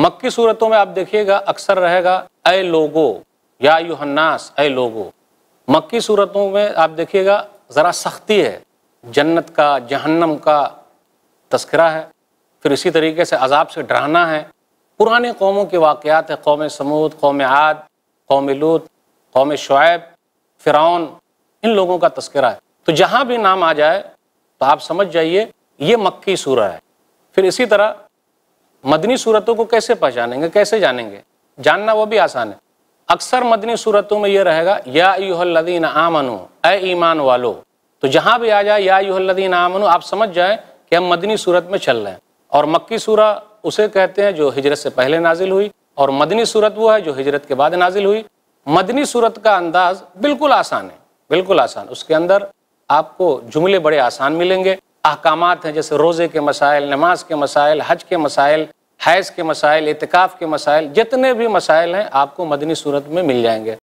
मक्की सूरतों में आप देखिएगा अक्सर रहेगा ए लोगो या युहन्नास ए लोगो मक्की सूरतों में आप देखिएगा ज़रा सख्ती है जन्नत का जहन्नम का तस्करा है फिर इसी तरीके से अजाब से डराना है पुराने कौमों के वाक़ात है कौम समूद कौम आद कौम लूत कौम शुब फ़िरौन इन लोगों का तस्करा है तो जहाँ भी नाम आ जाए तो आप समझ जाइए ये मक्की सूरह है फिर इसी तरह मदनी सूरतों को कैसे पहचानेंगे कैसे जानेंगे जानना वो भी आसान है अक्सर मदनी सूरतों में ये रहेगा या यूहल्लदीन आमनु ए ईमान वालो तो जहाँ भी आ जाए या यूहल्लदीन आमनु आप समझ जाए कि हम मदनी सूरत में चल रहे हैं और मक्की सूरा उसे कहते हैं जो हिजरत से पहले नाजिल हुई और मदनी सूरत वो है जो हिजरत के बाद नाजिल हुई मदनी सूरत का अंदाज बिल्कुल आसान है बिल्कुल आसान उसके अंदर आपको जुमले बड़े आसान मिलेंगे अहकाम हैं जैसे रोज़े के मसाइल नमाज के मसाइल हज के मसाइल हैज़ के मसाइल इतकाफ़ के मसाइल जितने भी मसाइल हैं आपको मदनी सूरत में मिल जाएंगे